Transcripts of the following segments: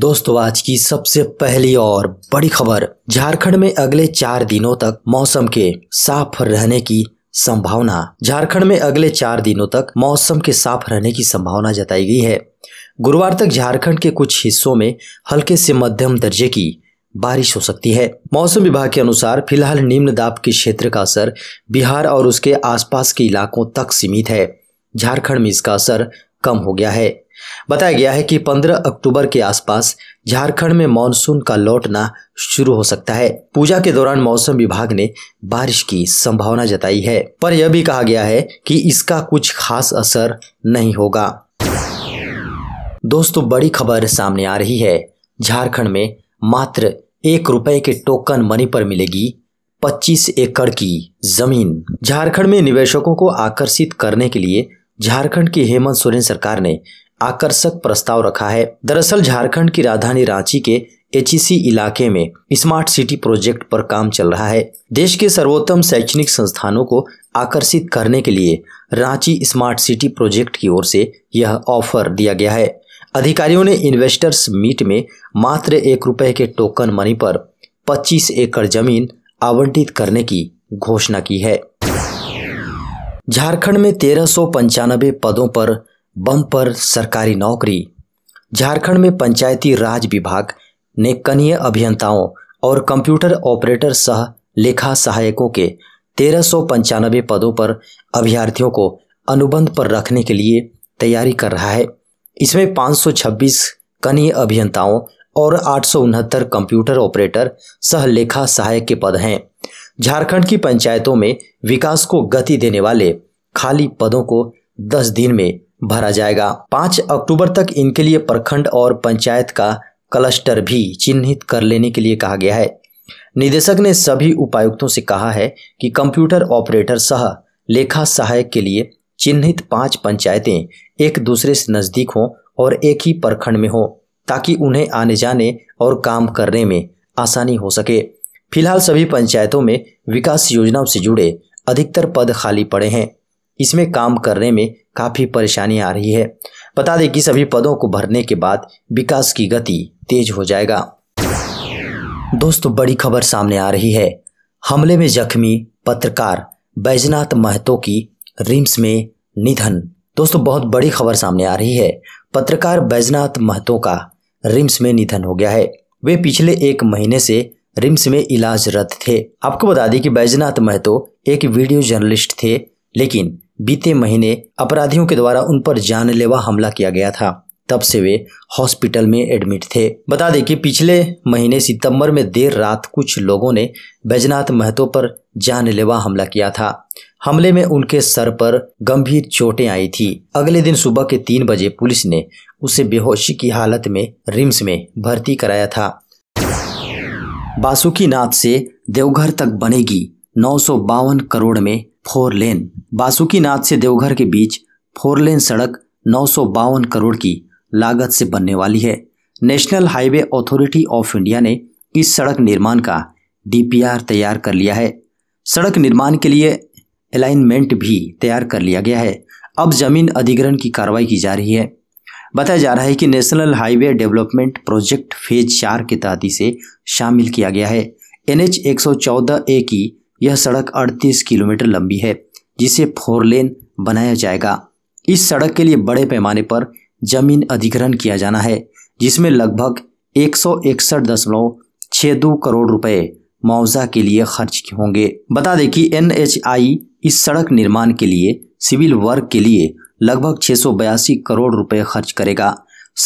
दोस्तों आज की सबसे पहली और बड़ी खबर झारखंड में अगले चार दिनों तक मौसम के साफ रहने की संभावना झारखंड में अगले चार दिनों तक मौसम के साफ रहने की संभावना जताई गई है गुरुवार तक झारखंड के कुछ हिस्सों में हल्के से मध्यम दर्जे की बारिश हो सकती है मौसम विभाग के अनुसार फिलहाल निम्न दाब के क्षेत्र का असर बिहार और उसके आसपास के इलाकों तक सीमित है झारखंड में इसका असर कम हो गया है बताया गया है कि 15 अक्टूबर के आसपास झारखंड में मानसून का लौटना शुरू हो सकता है पूजा के दौरान मौसम विभाग ने बारिश की संभावना जताई है पर यह भी कहा गया है कि इसका कुछ खास असर नहीं होगा दोस्तों बड़ी खबर सामने आ रही है झारखंड में मात्र एक रुपए के टोकन मनी पर मिलेगी 25 एकड़ की जमीन झारखंड में निवेशकों को आकर्षित करने के लिए झारखंड की हेमंत सोरेन सरकार ने आकर्षक प्रस्ताव रखा है दरअसल झारखंड की राजधानी रांची के एच e इलाके में स्मार्ट सिटी प्रोजेक्ट पर काम चल रहा है देश के सर्वोत्तम शैक्षणिक संस्थानों को आकर्षित करने के लिए रांची स्मार्ट सिटी प्रोजेक्ट की ओर से यह ऑफर दिया गया है अधिकारियों ने इन्वेस्टर्स मीट में मात्र एक रुपए के टोकन मनी पर 25 एकड़ जमीन आवंटित करने की घोषणा की है झारखंड में तेरह पदों पर बम पर सरकारी नौकरी झारखंड में पंचायती राज विभाग ने कनीय अभियंताओं और कंप्यूटर ऑपरेटर सह लेखा सहायकों के तेरह सौ पंचानबे पदों पर अभ्यर्थियों को अनुबंध पर रखने के लिए तैयारी कर रहा है इसमें 526 कनीय अभियंताओं और आठ कंप्यूटर ऑपरेटर सह लेखा सहायक के पद हैं झारखंड की पंचायतों में विकास को गति देने वाले खाली पदों को 10 दिन में भरा जाएगा पाँच अक्टूबर तक इनके लिए प्रखंड और पंचायत का क्लस्टर भी चिन्हित कर लेने के लिए कहा गया है निदेशक ने सभी उपायुक्तों से कहा है कि कंप्यूटर ऑपरेटर सह लेखा सहायक के लिए चिन्हित पांच पंचायतें एक दूसरे से नज़दीक हों और एक ही प्रखंड में हो ताकि उन्हें आने जाने और काम करने में आसानी हो सके फिलहाल सभी पंचायतों में विकास योजनाओं से जुड़े अधिकतर पद खाली पड़े हैं इसमें काम करने में काफ़ी परेशानी आ रही है बता दें कि सभी पदों को भरने के बाद विकास की गति तेज हो जाएगा दोस्तों बड़ी खबर सामने आ रही है हमले में जख्मी पत्रकार बैजनाथ महतो की रिम्स में निधन दोस्तों बहुत बड़ी खबर सामने आ रही है पत्रकार बैजनाथ महतो का रिम्स में निधन हो गया है वे पिछले एक महीने से रिम्स में इलाजरत थे आपको बता दें कि बैजनाथ महतो एक वीडियो जर्नलिस्ट थे लेकिन बीते महीने अपराधियों के द्वारा उन पर जानलेवा हमला किया गया था तब से वे हॉस्पिटल में एडमिट थे बता दें कि पिछले महीने सितंबर में देर रात कुछ लोगों ने बैजनाथ महतो पर जानलेवा हमला किया था हमले में उनके सर पर गंभीर चोटें आई थी अगले दिन सुबह के तीन बजे पुलिस ने उसे बेहोशी की हालत में रिम्स में भर्ती कराया था बासुकीनाथ से देवघर तक बनेगी नौ करोड़ में फोर लेन बासुकीनाथ से देवघर के बीच फोर लेन सड़क नौ करोड़ की लागत से बनने वाली है national highway authority of India ने इस सड़क निर्माण का डीपीआर तैयार कर लिया है सड़क निर्माण के लिए अलाइनमेंट भी तैयार कर लिया गया है अब जमीन अधिग्रहण की कार्रवाई की जा रही है बताया जा रहा है कि national highway development project phase चार के तहत इसे शामिल किया गया है एन एच ए की यह सड़क 38 किलोमीटर लंबी है जिसे फोर लेन बनाया जाएगा इस सड़क के लिए बड़े पैमाने पर जमीन अधिग्रहण किया जाना है जिसमें लगभग एक करोड़ रुपए मुआवजा के लिए खर्च होंगे बता दें कि एन इस सड़क निर्माण के लिए सिविल वर्क के लिए लगभग छः करोड़ रुपए खर्च करेगा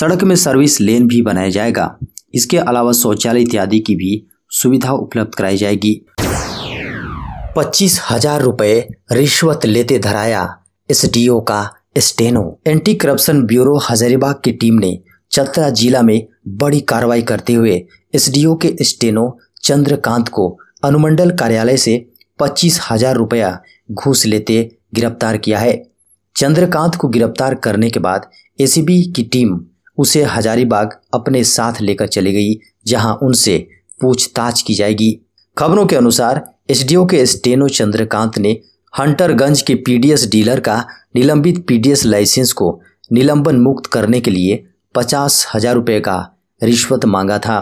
सड़क में सर्विस लेन भी बनाया जाएगा इसके अलावा शौचालय इत्यादि की भी सुविधा उपलब्ध कराई जाएगी पच्चीस हजार रुपये रिश्वत लेते धराया एसडीओ का steno anti corruption bureau Hazaribagh की टीम ने चतरा जिला में बड़ी कार्रवाई करते हुए एसडीओ के स्टेनो चंद्रकांत को अनुमंडल कार्यालय से पच्चीस हजार रुपया घूस लेते गिरफ्तार किया है चंद्रकांत को गिरफ्तार करने के बाद एसीबी की टीम उसे हजारीबाग अपने साथ लेकर चली गई जहां उनसे पूछताछ की जाएगी खबरों के अनुसार एसडीओ के स्टेनो चंद्रकांत ने हंटरगंज के पीडीएस डीलर का निलंबित पीडीएस लाइसेंस को निलंबन मुक्त करने के लिए पचास हजार रुपये का रिश्वत मांगा था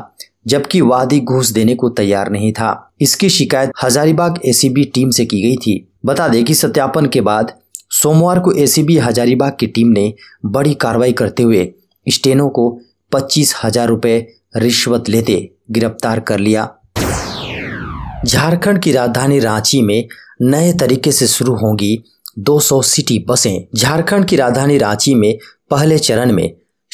जबकि वादी घूस देने को तैयार नहीं था इसकी शिकायत हजारीबाग एसीबी टीम से की गई थी बता दें कि सत्यापन के बाद सोमवार को एसीबी हजारीबाग की टीम ने बड़ी कार्रवाई करते हुए स्टेनो को पच्चीस हजार रुपये रिश्वत लेते गिरफ्तार कर लिया झारखंड की राजधानी रांची में नए तरीके से शुरू होंगी 200 सिटी बसें झारखंड की राजधानी रांची में पहले चरण में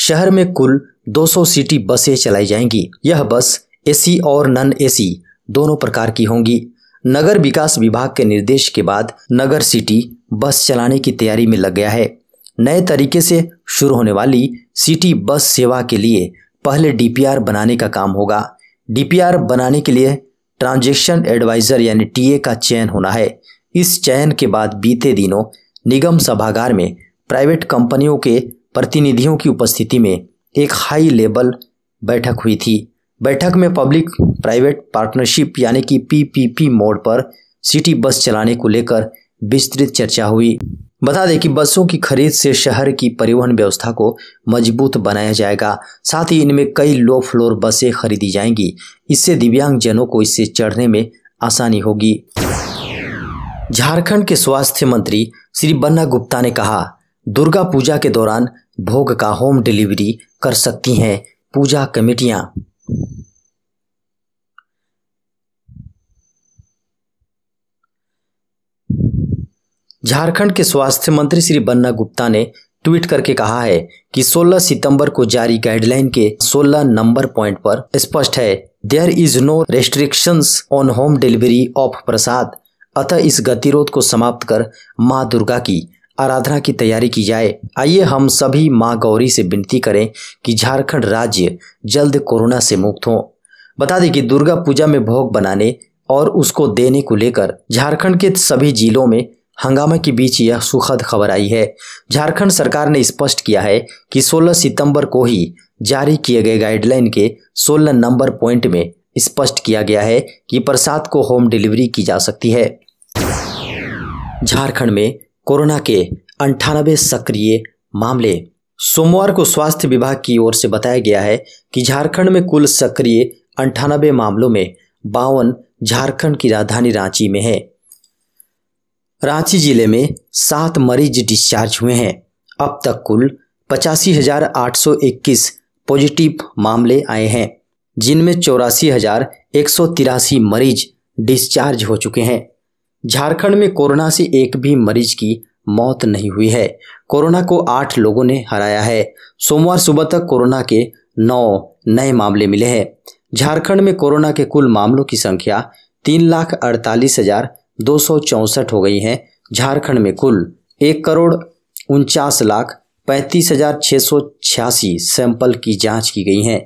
शहर में कुल 200 सिटी बसें चलाई जाएंगी यह बस एसी और नॉन एसी दोनों प्रकार की होंगी नगर विकास विभाग के निर्देश के बाद नगर सिटी बस चलाने की तैयारी में लग गया है नए तरीके से शुरू होने वाली सिटी बस सेवा के लिए पहले डीपीआर बनाने का काम होगा डीपीआर बनाने के लिए ट्रांजेक्शन एडवाइज़र यानी टीए का चयन होना है इस चयन के बाद बीते दिनों निगम सभागार में प्राइवेट कंपनियों के प्रतिनिधियों की उपस्थिति में एक हाई लेवल बैठक हुई थी बैठक में पब्लिक प्राइवेट पार्टनरशिप यानी कि पीपीपी मोड पर सिटी बस चलाने को लेकर विस्तृत चर्चा हुई बता दें कि बसों की खरीद से शहर की परिवहन व्यवस्था को मजबूत बनाया जाएगा साथ ही इनमें कई लो फ्लोर बसें खरीदी जाएंगी इससे दिव्यांगजनों को इससे चढ़ने में आसानी होगी झारखंड के स्वास्थ्य मंत्री श्री बन्ना गुप्ता ने कहा दुर्गा पूजा के दौरान भोग का होम डिलीवरी कर सकती हैं पूजा कमेटियां झारखंड के स्वास्थ्य मंत्री श्री बन्ना गुप्ता ने ट्वीट करके कहा है कि 16 सितंबर को जारी गाइडलाइन के 16 नंबर पॉइंट पर स्पष्ट है there is no restrictions on home delivery of prasad अतः इस गतिरोध को समाप्त कर माँ दुर्गा की आराधना की तैयारी की जाए आइए हम सभी माँ गौरी से विनती करें कि झारखंड राज्य जल्द कोरोना से मुक्त हो बता दें कि दुर्गा पूजा में भोग बनाने और उसको देने को लेकर झारखंड के सभी जिलों में हंगामे के बीच यह सुखद खबर आई है झारखंड सरकार ने स्पष्ट किया है कि 16 सितंबर को ही जारी किए गए गाइडलाइन के 16 नंबर पॉइंट में स्पष्ट किया गया है कि प्रसाद को होम डिलीवरी की जा सकती है झारखंड में कोरोना के अंठानबे सक्रिय मामले सोमवार को स्वास्थ्य विभाग की ओर से बताया गया है कि झारखंड में कुल सक्रिय अंठानबे मामलों में बावन झारखंड की राजधानी रांची में है रांची जिले में सात मरीज डिस्चार्ज हुए हैं अब तक कुल पचासी हजार आठ सौ इक्कीस पॉजिटिव मामले आए हैं जिनमें चौरासी हजार एक सौ तिरासी मरीज डिस्चार्ज हो चुके हैं झारखंड में कोरोना से एक भी मरीज की मौत नहीं हुई है कोरोना को आठ लोगों ने हराया है सोमवार सुबह तक कोरोना के नौ नए मामले मिले हैं झारखंड में कोरोना के कुल मामलों की संख्या तीन लाख अड़तालीस हजार दो हो गई हैं झारखंड में कुल एक करोड़ उनचास लाख पैंतीस हजार छः सौ छियासी सैंपल की जांच की गई हैं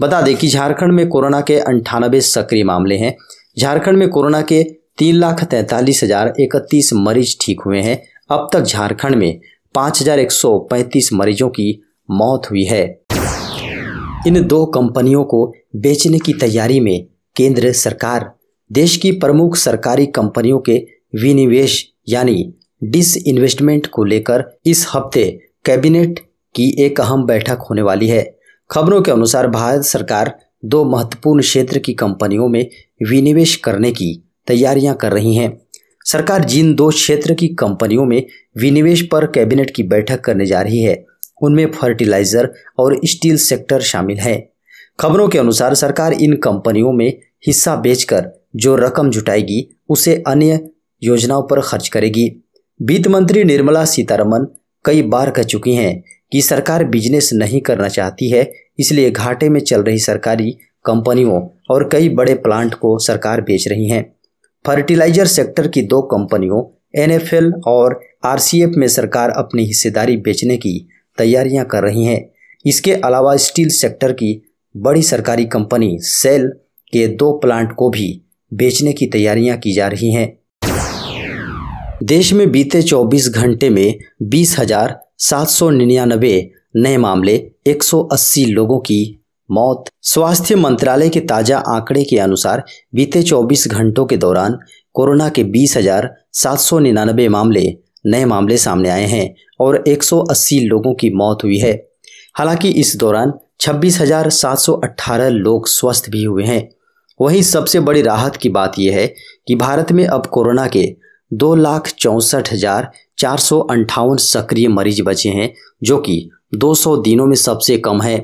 बता दें कि झारखंड में कोरोना के अंठानबे सक्रिय मामले हैं झारखंड में कोरोना के तीन लाख तैंतालीस हजार इकतीस मरीज ठीक हुए हैं अब तक झारखंड में पाँच हजार एक सौ पैंतीस मरीजों की मौत हुई है इन दो कंपनियों को बेचने की तैयारी में केंद्र सरकार देश की प्रमुख सरकारी कंपनियों के विनिवेश यानी डिसइन्वेस्टमेंट को लेकर इस हफ्ते कैबिनेट की एक अहम बैठक होने वाली है खबरों के अनुसार भारत सरकार दो महत्वपूर्ण क्षेत्र की कंपनियों में विनिवेश करने की तैयारियां कर रही हैं सरकार जिन दो क्षेत्र की कंपनियों में विनिवेश पर कैबिनेट की बैठक करने जा रही है उनमें फर्टिलाइजर और स्टील सेक्टर शामिल है खबरों के अनुसार सरकार इन कंपनियों में हिस्सा बेचकर जो रकम जुटाएगी उसे अन्य योजनाओं पर खर्च करेगी वित्त मंत्री निर्मला सीतारमन कई बार कह चुकी हैं कि सरकार बिजनेस नहीं करना चाहती है इसलिए घाटे में चल रही सरकारी कंपनियों और कई बड़े प्लांट को सरकार बेच रही हैं फर्टिलाइजर सेक्टर की दो कंपनियों एनएफएल और आरसीएफ में सरकार अपनी हिस्सेदारी बेचने की तैयारियां कर रही हैं इसके अलावा स्टील सेक्टर की बड़ी सरकारी कंपनी सेल के दो प्लांट को भी बेचने की तैयारियां की जा रही हैं देश में बीते 24 घंटे में बीस हजार सात सौ निन्यानबे नए मामले 180 लोगों की मौत स्वास्थ्य मंत्रालय के ताज़ा आंकड़े के अनुसार बीते 24 घंटों के दौरान कोरोना के बीस हजार सात सौ निन्यानबे मामले नए मामले सामने आए हैं और 180 लोगों की मौत हुई है हालांकि इस दौरान छब्बीस हजार सात सौ अट्ठारह लोग स्वस्थ भी हुए हैं वहीं सबसे बड़ी राहत की बात यह है कि भारत में अब कोरोना के दो लाख चौंसठ हजार चार सौ अंठावन सक्रिय मरीज बचे हैं जो कि 200 दिनों में सबसे कम है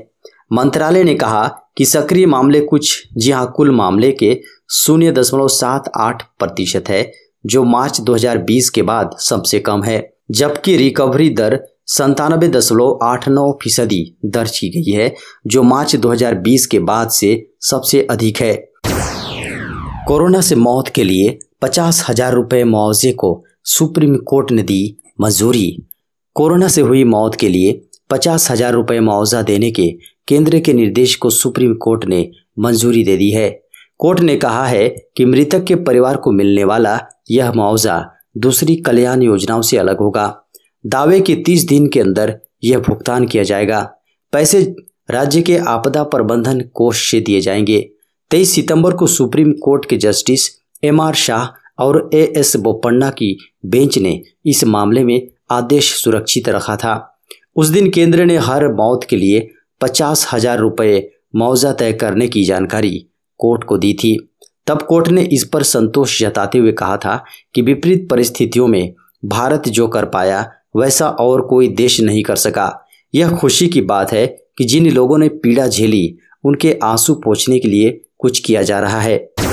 मंत्रालय ने कहा कि सक्रिय मामले कुछ जी हाँ कुल मामले के शून्य दशमलव सात आठ प्रतिशत है जो मार्च 2020 के बाद सबसे कम है जबकि रिकवरी दर संतानबे दशमलव आठ नौ फीसदी दर्ज की गई है जो मार्च 2020 के बाद से सबसे अधिक है कोरोना से मौत के लिए पचास हजार रुपये मुआवजे को सुप्रीम कोर्ट ने दी मंजूरी कोरोना से हुई मौत के लिए पचास हजार रुपये मुआवजा देने के केंद्र के निर्देश को सुप्रीम कोर्ट ने मंजूरी दे दी है कोर्ट ने कहा है कि मृतक के परिवार को मिलने वाला यह मुआवजा दूसरी कल्याण योजनाओं से अलग होगा दावे के तीस दिन के अंदर यह भुगतान किया जाएगा पैसे राज्य के आपदा प्रबंधन कोष से दिए जाएंगे तेईस सितंबर को सुप्रीम कोर्ट के जस्टिस एम आर शाह और ए एस बोपन्ना की बेंच ने इस मामले में आदेश सुरक्षित रखा था उस दिन केंद्र ने हर मौत के लिए पचास हजार रुपये मुआवजा तय करने की जानकारी कोर्ट को दी थी तब कोर्ट ने इस पर संतोष जताते हुए कहा था कि विपरीत परिस्थितियों में भारत जो कर पाया वैसा और कोई देश नहीं कर सका यह खुशी की बात है कि जिन लोगों ने पीड़ा झेली उनके आंसू पोछने के लिए कुछ किया जा रहा है